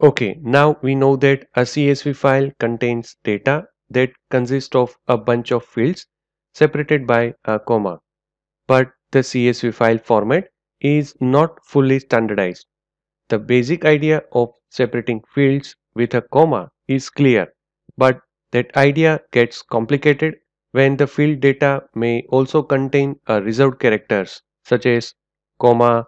Okay, now we know that a CSV file contains data that consists of a bunch of fields separated by a comma. But the CSV file format is not fully standardized. The basic idea of separating fields with a comma is clear, but that idea gets complicated when the field data may also contain reserved characters such as comma,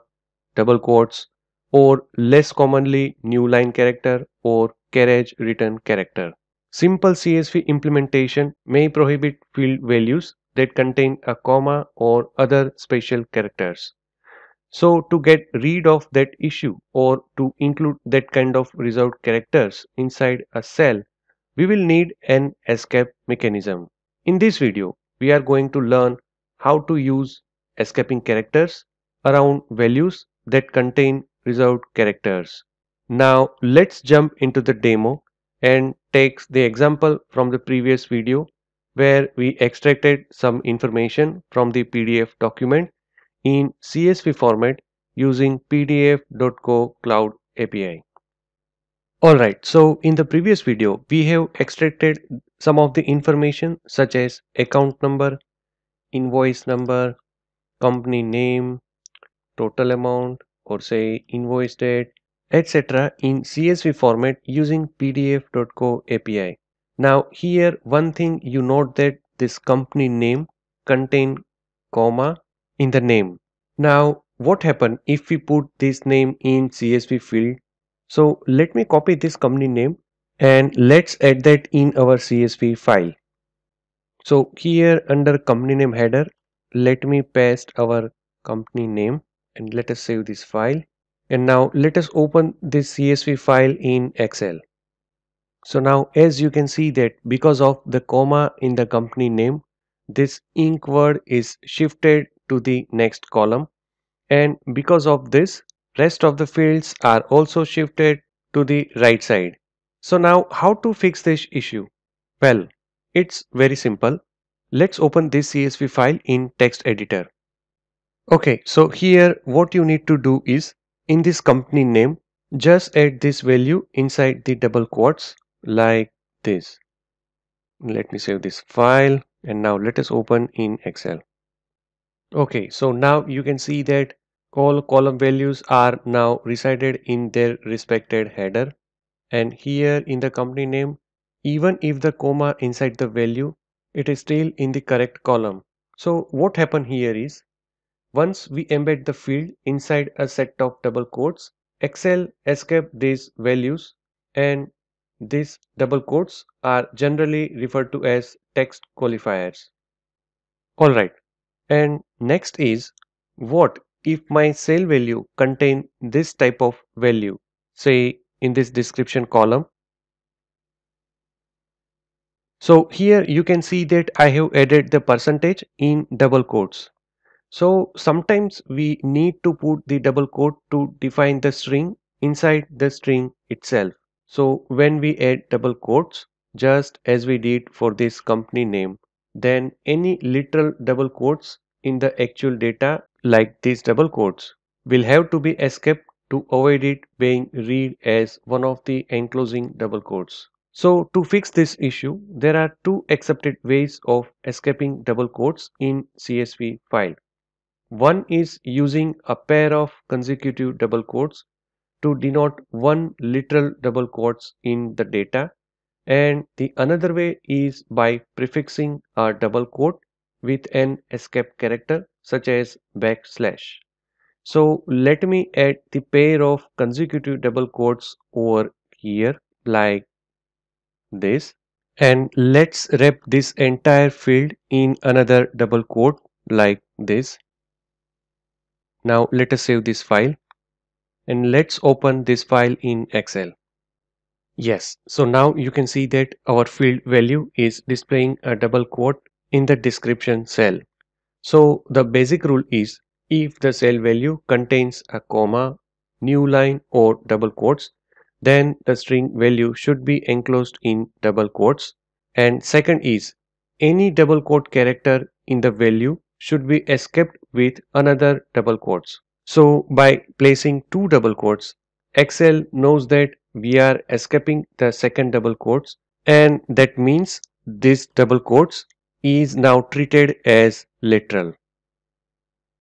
double quotes, or less commonly new line character or carriage return character. Simple CSV implementation may prohibit field values that contain a comma or other special characters. So to get rid of that issue or to include that kind of reserved characters inside a cell, we will need an escape mechanism. In this video, we are going to learn how to use escaping characters around values that contain reserved characters. Now let's jump into the demo and takes the example from the previous video where we extracted some information from the PDF document in CSV format using pdf.co cloud API. Alright, so in the previous video, we have extracted some of the information such as account number, invoice number, company name, total amount, or say invoice date, etc. in CSV format using pdf.co API. Now here one thing you note that this company name contain comma in the name. Now what happen if we put this name in CSV field? So let me copy this company name and let's add that in our CSV file. So here under company name header, let me paste our company name and let us save this file and now let us open this CSV file in Excel. So now as you can see that because of the comma in the company name this ink word is shifted to the next column and because of this rest of the fields are also shifted to the right side. So now how to fix this issue? Well, it's very simple. Let's open this CSV file in text editor. Okay, so here what you need to do is in this company name, just add this value inside the double quotes like this. Let me save this file and now let us open in Excel. Okay, so now you can see that all column values are now resided in their respected header. And here in the company name, even if the comma inside the value, it is still in the correct column. So what happened here is once we embed the field inside a set of double quotes, Excel escape these values and these double quotes are generally referred to as text qualifiers. Alright, and next is what if my cell value contain this type of value, say in this description column. So here you can see that I have added the percentage in double quotes. So sometimes we need to put the double quote to define the string inside the string itself. So when we add double quotes, just as we did for this company name, then any literal double quotes in the actual data like these double quotes will have to be escaped to avoid it being read as one of the enclosing double quotes. So to fix this issue, there are two accepted ways of escaping double quotes in CSV file. One is using a pair of consecutive double quotes to denote one literal double quotes in the data and the another way is by prefixing a double quote with an escape character such as backslash. So let me add the pair of consecutive double quotes over here like this and let's wrap this entire field in another double quote like this now let us save this file and let's open this file in Excel. Yes, so now you can see that our field value is displaying a double quote in the description cell. So the basic rule is if the cell value contains a comma, new line or double quotes, then the string value should be enclosed in double quotes. And second is any double quote character in the value should be escaped with another double quotes. So by placing two double quotes, Excel knows that we are escaping the second double quotes and that means this double quotes is now treated as literal.